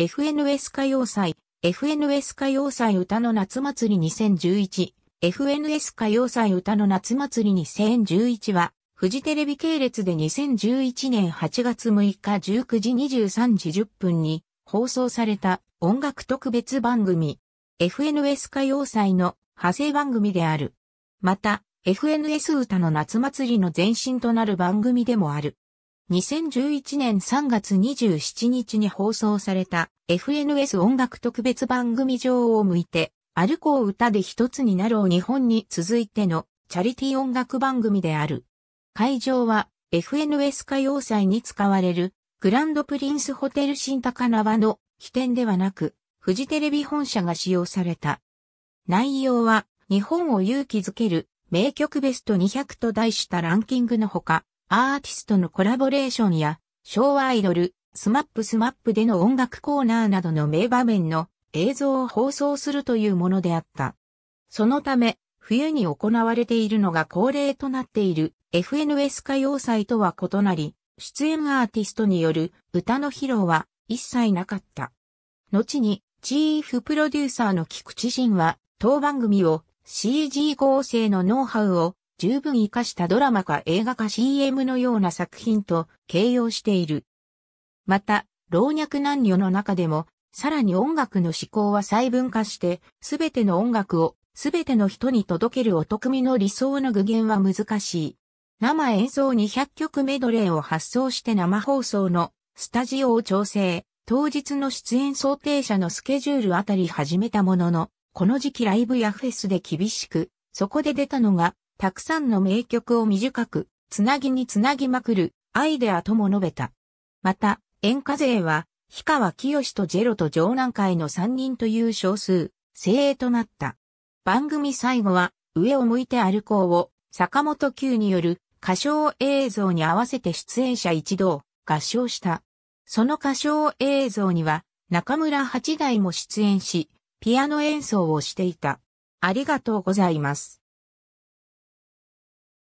FNS 歌謡祭、FNS 歌謡祭歌の夏祭り2011、FNS 歌謡祭歌の夏祭り2011は、フジテレビ系列で2011年8月6日19時23時10分に放送された音楽特別番組、FNS 歌謡祭の派生番組である。また、FNS 歌の夏祭りの前身となる番組でもある。2011年3月27日に放送された FNS 音楽特別番組上を向いて、歩こう歌で一つになろう日本に続いてのチャリティー音楽番組である。会場は FNS 歌謡祭に使われるグランドプリンスホテル新高輪の起点ではなく、フジテレビ本社が使用された。内容は日本を勇気づける名曲ベスト200と題したランキングのほか、アーティストのコラボレーションや、昭和アイドル、スマップスマップでの音楽コーナーなどの名場面の映像を放送するというものであった。そのため、冬に行われているのが恒例となっている FNS 歌謡祭とは異なり、出演アーティストによる歌の披露は一切なかった。後に、チーフプロデューサーの菊池陣は、当番組を CG 合成のノウハウを十分活かしたドラマか映画か CM のような作品と形容している。また、老若男女の中でも、さらに音楽の思考は細分化して、すべての音楽をすべての人に届けるお得みの理想の具現は難しい。生演奏200曲メドレーを発送して生放送のスタジオを調整、当日の出演想定者のスケジュールあたり始めたものの、この時期ライブやフェスで厳しく、そこで出たのがたくさんの名曲を短く、つなぎにつなぎまくる、アイデアとも述べた。また、演歌勢は、氷川きよしとジェロと城南会の3人という少数、精鋭となった。番組最後は、上を向いて歩こうを、坂本九による歌唱映像に合わせて出演者一同、合唱した。その歌唱映像には、中村八大も出演し、ピアノ演奏をしていた。ありがとうございます。